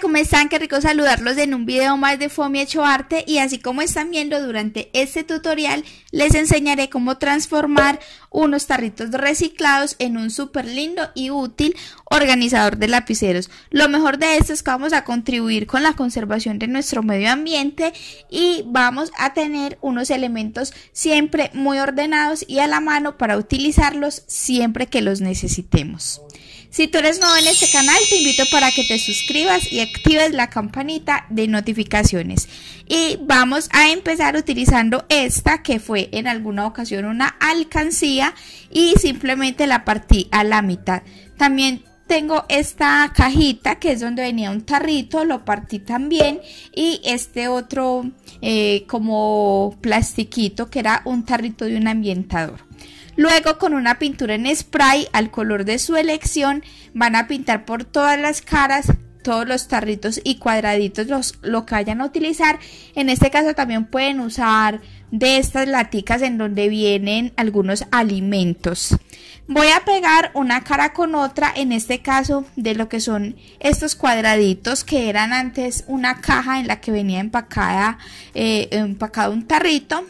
¿cómo están? Qué rico saludarlos en un video más de FOMI Hecho Arte y así como están viendo durante este tutorial les enseñaré cómo transformar unos tarritos reciclados en un súper lindo y útil organizador de lapiceros. Lo mejor de esto es que vamos a contribuir con la conservación de nuestro medio ambiente y vamos a tener unos elementos siempre muy ordenados y a la mano para utilizarlos siempre que los necesitemos. Si tú eres nuevo en este canal, te invito para que te suscribas y actives la campanita de notificaciones. Y vamos a empezar utilizando esta que fue en alguna ocasión una alcancía y simplemente la partí a la mitad. También tengo esta cajita que es donde venía un tarrito, lo partí también y este otro eh, como plastiquito que era un tarrito de un ambientador. Luego con una pintura en spray al color de su elección van a pintar por todas las caras todos los tarritos y cuadraditos los, lo que vayan a utilizar. En este caso también pueden usar de estas laticas en donde vienen algunos alimentos. Voy a pegar una cara con otra, en este caso de lo que son estos cuadraditos que eran antes una caja en la que venía empacada, eh, empacado un tarrito.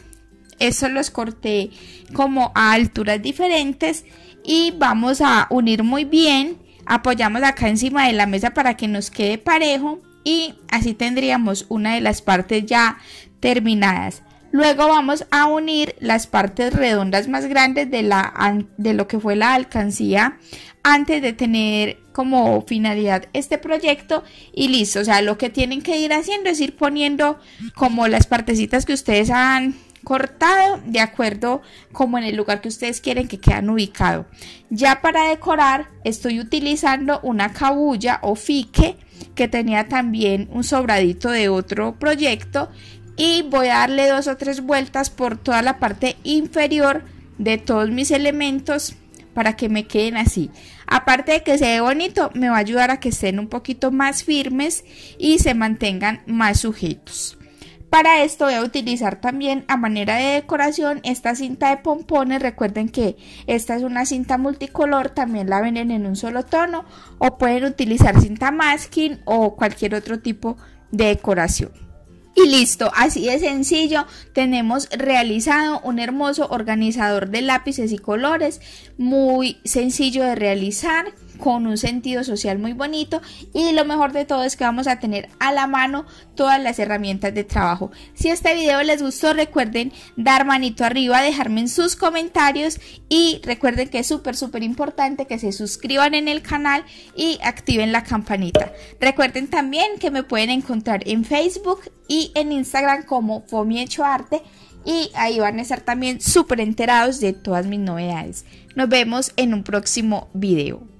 Eso los corté como a alturas diferentes y vamos a unir muy bien apoyamos acá encima de la mesa para que nos quede parejo y así tendríamos una de las partes ya terminadas. Luego vamos a unir las partes redondas más grandes de, la, de lo que fue la alcancía antes de tener como finalidad este proyecto y listo. O sea, lo que tienen que ir haciendo es ir poniendo como las partecitas que ustedes han cortado de acuerdo como en el lugar que ustedes quieren que quedan ubicado Ya para decorar estoy utilizando una cabulla o fique que tenía también un sobradito de otro proyecto y voy a darle dos o tres vueltas por toda la parte inferior de todos mis elementos para que me queden así. Aparte de que se ve bonito, me va a ayudar a que estén un poquito más firmes y se mantengan más sujetos. Para esto voy a utilizar también a manera de decoración esta cinta de pompones. Recuerden que esta es una cinta multicolor, también la venden en un solo tono o pueden utilizar cinta masking o cualquier otro tipo de decoración. Y listo, así de sencillo tenemos realizado un hermoso organizador de lápices y colores, muy sencillo de realizar con un sentido social muy bonito y lo mejor de todo es que vamos a tener a la mano todas las herramientas de trabajo. Si este video les gustó recuerden dar manito arriba, dejarme en sus comentarios y recuerden que es súper súper importante que se suscriban en el canal y activen la campanita. Recuerden también que me pueden encontrar en Facebook y en Instagram como Hecho Arte y ahí van a estar también súper enterados de todas mis novedades. Nos vemos en un próximo video.